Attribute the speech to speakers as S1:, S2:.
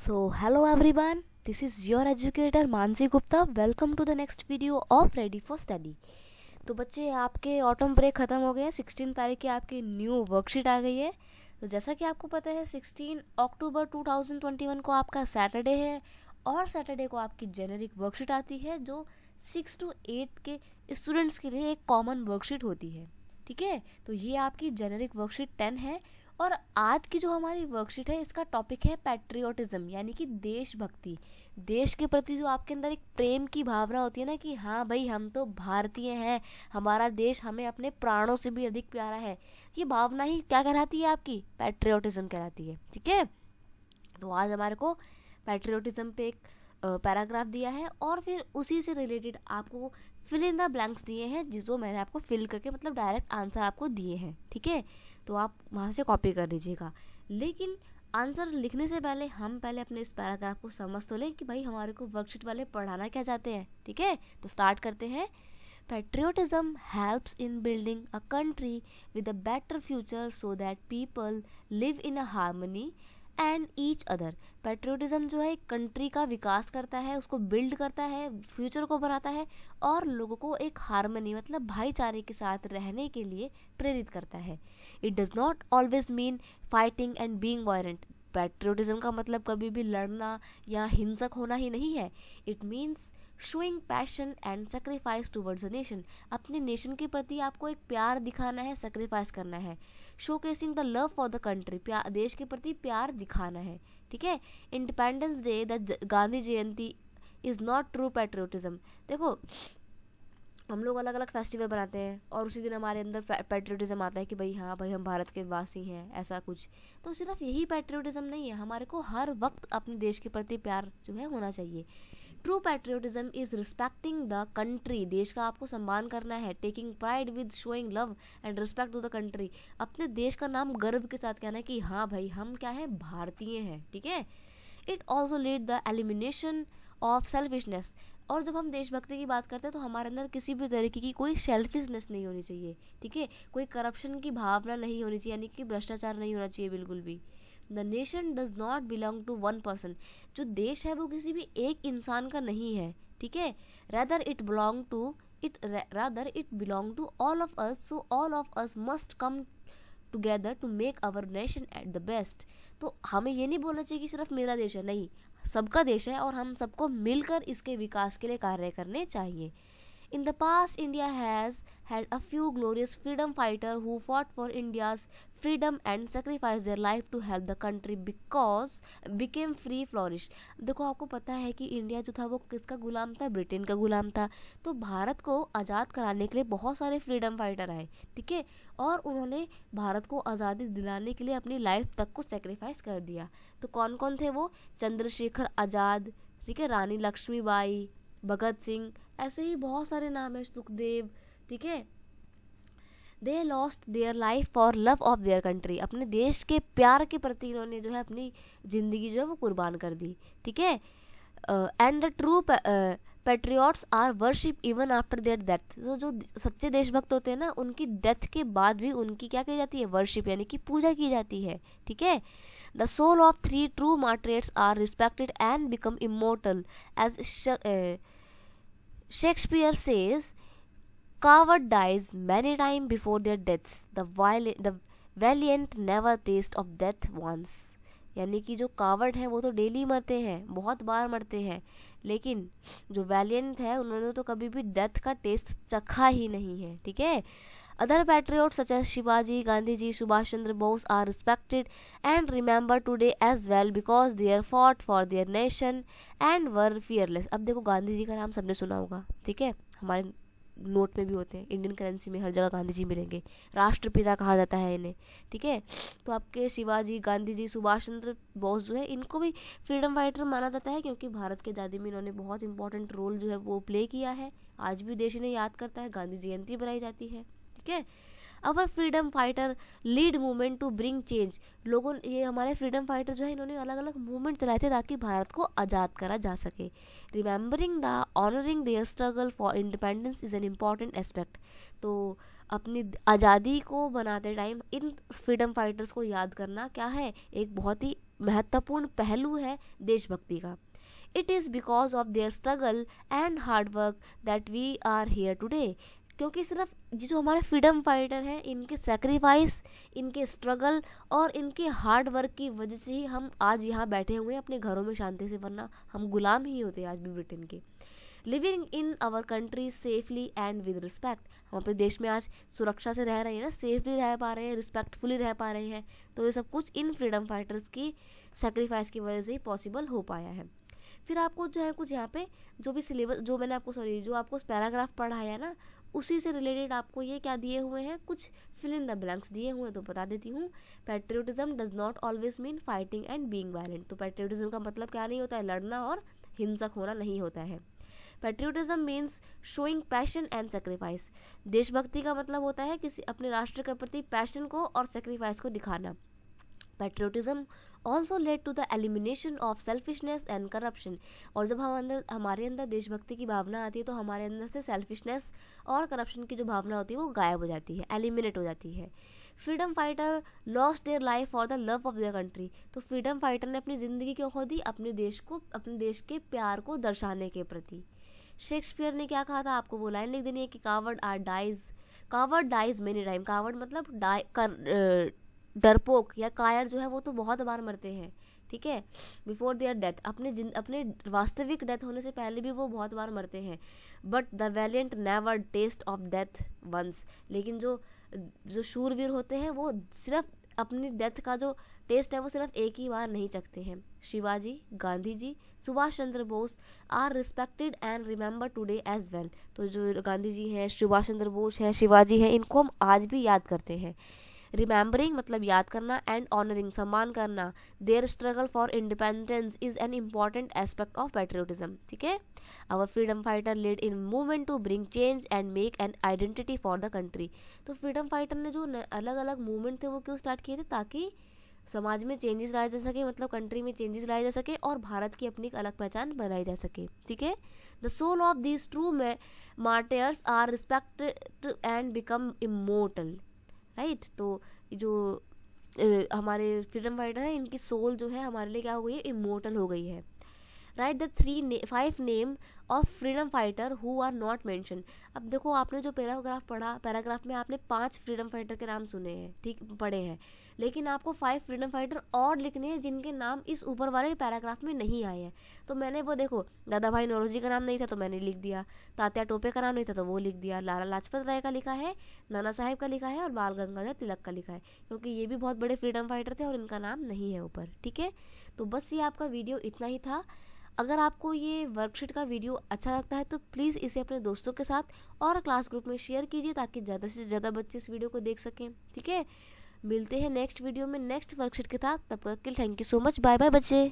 S1: So hello everyone, this is your educator Mansi Gupta. Welcome to the next video of Ready for Study. तो बच्चे आपके autumn break ख़त्म हो गए हैं सिक्सटीन तारीख की आपकी न्यू वर्कशीट आ गई है तो जैसा कि आपको पता है सिक्सटीन अक्टूबर 2021 को आपका सैटरडे है और सैटरडे को आपकी जेनरिक वर्कशीट आती है जो सिक्स टू एट के स्टूडेंट्स के लिए एक कॉमन वर्कशीट होती है ठीक है तो ये आपकी जेनरिक वर्कशीट टेन है और आज की जो हमारी वर्कशीट है इसका टॉपिक है पैट्रियोटिज्म यानी कि देशभक्ति देश के प्रति जो आपके अंदर एक प्रेम की भावना होती है ना कि हाँ भाई हम तो भारतीय हैं हमारा देश हमें अपने प्राणों से भी अधिक प्यारा है ये भावना ही क्या कहलाती है आपकी पैट्रियोटिज़म कहलाती है ठीक है तो आज हमारे को पैट्रियोटिज़म पे एक पैराग्राफ दिया है और फिर उसी से रिलेटेड आपको फिल इन द ब्लैंक्स दिए हैं जिसको मैंने आपको फिल करके मतलब डायरेक्ट आंसर आपको दिए हैं ठीक है तो आप वहाँ से कॉपी कर लीजिएगा लेकिन आंसर लिखने से पहले हम पहले अपने इस पैराग्राफ को समझ तो लें कि भाई हमारे को वर्कशीट वाले पढ़ाना क्या चाहते हैं ठीक है थीके? तो स्टार्ट करते हैं patriotism helps in building a country with a better future so that people live in a harmony and each other patriotism जो है कंट्री का विकास करता है उसको बिल्ड करता है फ्यूचर को बनाता है और लोगों को एक हारमनी मतलब भाईचारे के साथ रहने के लिए प्रेरित करता है it does not always mean fighting and being violent patriotism का मतलब कभी भी लड़ना या हिंसक होना ही नहीं है it means showing passion and sacrifice towards a nation अपने नेशन के प्रति आपको एक प्यार दिखाना है सेक्रीफाइस करना है showcasing the love for the country देश के प्रति प्यार दिखाना है ठीक है Independence Day the Gandhi Jayanti is not true patriotism देखो हम लोग अलग अलग फेस्टिवल बनाते हैं और उसी दिन हमारे अंदर पेट्रियटिज़म आता है कि भाई हाँ भाई हम भारत के वासी हैं ऐसा कुछ तो सिर्फ यही पेट्रियटिज़म नहीं है हमारे को हर वक्त अपने देश के प्रति प्यार जो है होना चाहिए true patriotism is respecting the country देश का आपको सम्मान करना है taking pride with showing love and respect to the country अपने देश का नाम गर्व के साथ कहना है कि हाँ भाई हम क्या है भारतीय हैं ठीक है it also lead the elimination of selfishness और जब हम देशभक्ति की बात करते हैं तो हमारे अंदर किसी भी तरीके की कोई सेल्फिशनेस नहीं होनी चाहिए ठीक है कोई करप्शन की भावना नहीं होनी चाहिए यानी कि भ्रष्टाचार नहीं होना चाहिए बिल्कुल भी the nation does not belong to one person जो देश है वो किसी भी एक इंसान का नहीं है ठीक है rather it belong to it rather it belong to all of us so all of us must come together to make our nation at the best तो हमें ये नहीं बोलना चाहिए कि सिर्फ मेरा देश है नहीं सबका देश है और हम सबको मिलकर इसके विकास के लिए कार्य करने चाहिए In the past, India has had a few glorious freedom fighter who fought for India's freedom and sacrificed their life to help the country because became free flourished. देखो आपको पता है कि इंडिया जो था वो किसका गुलाम था ब्रिटेन का गुलाम था तो भारत को आज़ाद कराने के लिए बहुत सारे फ्रीडम फाइटर आए ठीक है और उन्होंने भारत को आज़ादी दिलाने के लिए अपनी लाइफ तक को सेक्रीफाइस कर दिया तो कौन कौन थे वो चंद्रशेखर आज़ाद ठीक है रानी लक्ष्मीबाई भगत सिंह ऐसे ही बहुत सारे नाम है सुखदेव ठीक है they lost their life for love of their country अपने देश के प्यार के प्रति इन्होंने जो है अपनी ज़िंदगी जो है वो कुर्बान कर दी ठीक है and the true patriots are worship even after their death तो जो सच्चे देशभक्त होते हैं ना उनकी डेथ के बाद भी उनकी क्या की जाती है वर्शिप यानी कि पूजा की जाती है ठीक है the soul of three true martyrs are respected and become immortal as Shakespeare says coward dies many time before their deaths the violent the valiant never taste of यानी कि जो कावट है वो तो डेली मरते हैं बहुत बार मरते हैं लेकिन जो वैलियंट है उन्होंने तो कभी भी डेथ का टेस्ट चखा ही नहीं है ठीक है other patriot such as Shivaji Gandhi ji Subhash Chandra Bose are respected and remember today as well because their fought for their nation and were fearless अब देखो गांधी जी का नाम सबने सुना होगा ठीक है हमारे नोट में भी होते हैं इंडियन करेंसी में हर जगह गांधी जी मिलेंगे राष्ट्रपिता कहा जाता है इन्हें ठीक है तो आपके शिवाजी गांधी जी सुभाष चंद्र बोस जो है इनको भी फ्रीडम फाइटर माना जाता है क्योंकि भारत की आज़ादी में इन्होंने बहुत इंपॉर्टेंट रोल जो है वो प्ले किया है आज भी देश इन्हें याद करता है गांधी जयंती बनाई जाती है ठीक है our freedom fighter lead movement to bring change लोगों ये हमारे फ्रीडम फाइटर जो है इन्होंने अलग अलग मूवमेंट चलाए थे ताकि भारत को आज़ाद करा जा सके remembering the honouring their struggle for independence is an important aspect तो अपनी आज़ादी को बनाते टाइम इन फ्रीडम फाइटर्स को याद करना क्या है एक बहुत ही महत्वपूर्ण पहलू है देशभक्ति का it is because of their struggle and hard work that we are here today क्योंकि सिर्फ जो हमारे फ्रीडम फाइटर हैं इनके सेक्रीफाइस इनके स्ट्रगल और इनके हार्ड वर्क की वजह से ही हम आज यहाँ बैठे हुए हैं अपने घरों में शांति से वरना हम गुलाम ही होते हैं आज भी ब्रिटेन के living in our country safely and with respect हम अपने देश में आज सुरक्षा से रह रहे हैं ना सेफली रह पा रहे हैं रिस्पेक्टफुली रह पा रहे हैं तो ये सब कुछ इन फ्रीडम फाइटर्स की सेक्रीफाइस की वजह से ही पॉसिबल हो पाया है फिर आपको जो है कुछ यहाँ पे जो भी सिलेबस जो मैंने आपको सॉरी जो आपको पैराग्राफ पढ़ाया ना उसी से रिलेटेड आपको ये क्या दिए हुए हैं कुछ फिल इन द ब्लैंक्स दिए हुए हैं तो बता देती हूँ patriotism does not always mean fighting and being violent तो पेट्रियोटिज्म का मतलब क्या नहीं होता है लड़ना और हिंसक होना नहीं होता है patriotism means showing passion and sacrifice देशभक्ति का मतलब होता है किसी अपने राष्ट्र के प्रति पैशन को और सेक्रीफाइस को दिखाना patriotism also led to the elimination of selfishness and corruption और जब हम अंदर हमारे अंदर देशभक्ति की भावना आती है तो हमारे अंदर से सेल्फिशनेस और करप्शन की जो भावना होती है वो गायब हो जाती है एलिमिनेट हो जाती है freedom fighter lost their life for the love of their country तो फ्रीडम फाइटर ने अपनी ज़िंदगी क्यों खो दी अपने देश को अपने देश के प्यार को दर्शाने के प्रति शेक्सपियर ने क्या कहा था आपको वो लाइन लिख देनी है कि coward are dies coward dies many time coward मतलब डाई कर डरपोक या कायर जो है वो तो बहुत बार मरते हैं ठीक है बिफोर देयर डेथ अपने जिन अपने वास्तविक डेथ होने से पहले भी वो बहुत बार मरते हैं but the valiant never taste of death once लेकिन जो जो शूरवीर होते हैं वो सिर्फ अपनी डेथ का जो टेस्ट है वो सिर्फ एक ही बार नहीं चखते हैं Shivaji Gandhi ji Subhash Chandra Bose are respected and remember today as well तो जो गांधी जी हैं सुभाष चंद्र बोस हैं शिवाजी हैं इनको हम आज भी याद करते हैं रिमेंबरिंग मतलब याद करना एंड ऑनरिंग सम्मान करना their struggle for independence is an important aspect of patriotism ठीक है our freedom fighter lead in movement to bring change and make an identity for the country तो फ्रीडम फाइटर ने जो अलग अलग मूवमेंट थे वो क्यों स्टार्ट किए थे ताकि समाज में चेंजेस लाए जा सके मतलब कंट्री में चेंजेस लाए जा सके और भारत की अपनी एक अलग पहचान बनाई जा सके ठीक है the soul of this true martyrs are respected and become immortal right तो जो हमारे फ्रीडम फाइटर हैं इनकी सोल जो है हमारे लिए क्या हो गई है इमोटल हो गई है right the three five name of freedom fighter who are not mention अब देखो आपने जो पैराग्राफ पढ़ा पैराग्राफ में आपने पांच फ्रीडम फाइटर के नाम सुने हैं ठीक पढ़े हैं लेकिन आपको फाइव फ्रीडम फाइटर और लिखने हैं जिनके नाम इस ऊपर वाले पैराग्राफ में नहीं आए हैं तो मैंने वो देखो दादा भाई नौरोजी का नाम नहीं था तो मैंने लिख दिया तात्या टोपे का नाम नहीं था तो वो लिख दिया लाला लाजपत राय का लिखा है नाना साहेब का लिखा है और बाल गंगाधर तिलक का लिखा है क्योंकि ये भी बहुत बड़े फ्रीडम फाइटर थे और इनका नाम नहीं है ऊपर ठीक है तो बस ये आपका वीडियो इतना ही था अगर आपको ये वर्कशीट का वीडियो अच्छा लगता है तो प्लीज़ इसे अपने दोस्तों के साथ और क्लास ग्रुप में शेयर कीजिए ताकि ज़्यादा से ज़्यादा बच्चे इस वीडियो को देख सकें ठीक है मिलते हैं नेक्स्ट वीडियो में नेक्स्ट वर्कशीट के साथ तब तक के thank you so much bye bye बच्चे